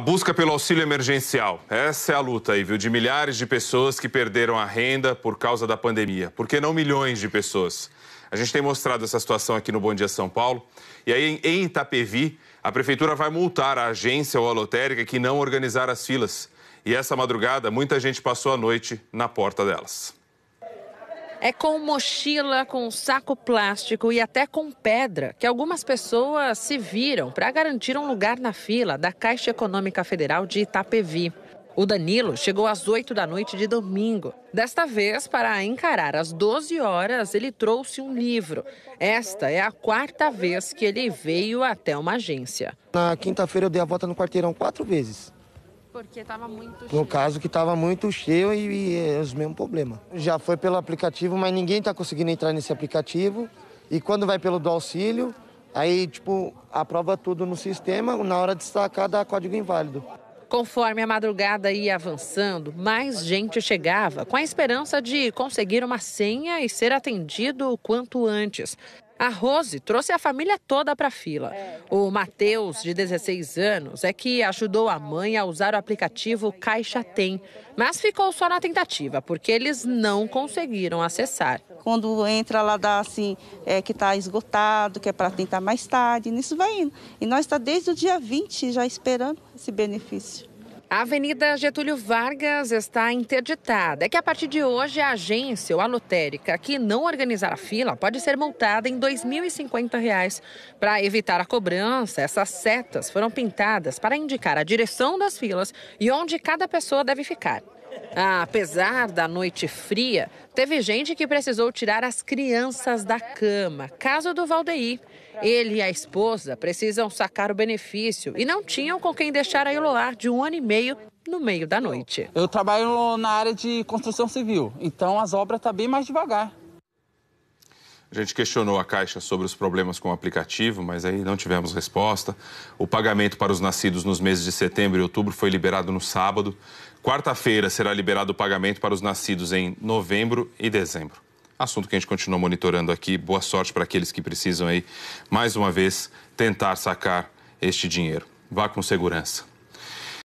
A busca pelo auxílio emergencial. Essa é a luta aí, viu? De milhares de pessoas que perderam a renda por causa da pandemia. Por que não milhões de pessoas? A gente tem mostrado essa situação aqui no Bom Dia São Paulo. E aí, em Itapevi, a prefeitura vai multar a agência ou a lotérica que não organizar as filas. E essa madrugada, muita gente passou a noite na porta delas. É com mochila, com saco plástico e até com pedra que algumas pessoas se viram para garantir um lugar na fila da Caixa Econômica Federal de Itapevi. O Danilo chegou às 8 da noite de domingo. Desta vez, para encarar as 12 horas, ele trouxe um livro. Esta é a quarta vez que ele veio até uma agência. Na quinta-feira eu dei a volta no quarteirão quatro vezes. Porque estava muito cheio. No caso que estava muito cheio e, e é os mesmos problemas. Já foi pelo aplicativo, mas ninguém está conseguindo entrar nesse aplicativo. E quando vai pelo do auxílio, aí, tipo, aprova tudo no sistema, na hora de destacar dá código inválido. Conforme a madrugada ia avançando, mais gente chegava, com a esperança de conseguir uma senha e ser atendido o quanto antes. A Rose trouxe a família toda para a fila. É, o Matheus, de 16 anos, é que ajudou a mãe a usar o aplicativo Caixa Tem, mas ficou só na tentativa, porque eles não conseguiram acessar. Quando entra lá, dá assim, é, que está esgotado, que é para tentar mais tarde, nisso vai indo. E nós está desde o dia 20 já esperando esse benefício. A Avenida Getúlio Vargas está interditada. É que a partir de hoje, a agência ou a lotérica que não organizar a fila pode ser multada em R$ 2.050. Para evitar a cobrança, essas setas foram pintadas para indicar a direção das filas e onde cada pessoa deve ficar. Apesar da noite fria, teve gente que precisou tirar as crianças da cama. Caso do Valdeir. Ele e a esposa precisam sacar o benefício e não tinham com quem deixar a Eloar de um ano e meio no meio da noite. Eu trabalho na área de construção civil, então as obras estão tá bem mais devagar. A gente questionou a Caixa sobre os problemas com o aplicativo, mas aí não tivemos resposta. O pagamento para os nascidos nos meses de setembro e outubro foi liberado no sábado. Quarta-feira será liberado o pagamento para os nascidos em novembro e dezembro. Assunto que a gente continua monitorando aqui. Boa sorte para aqueles que precisam aí, mais uma vez, tentar sacar este dinheiro. Vá com segurança.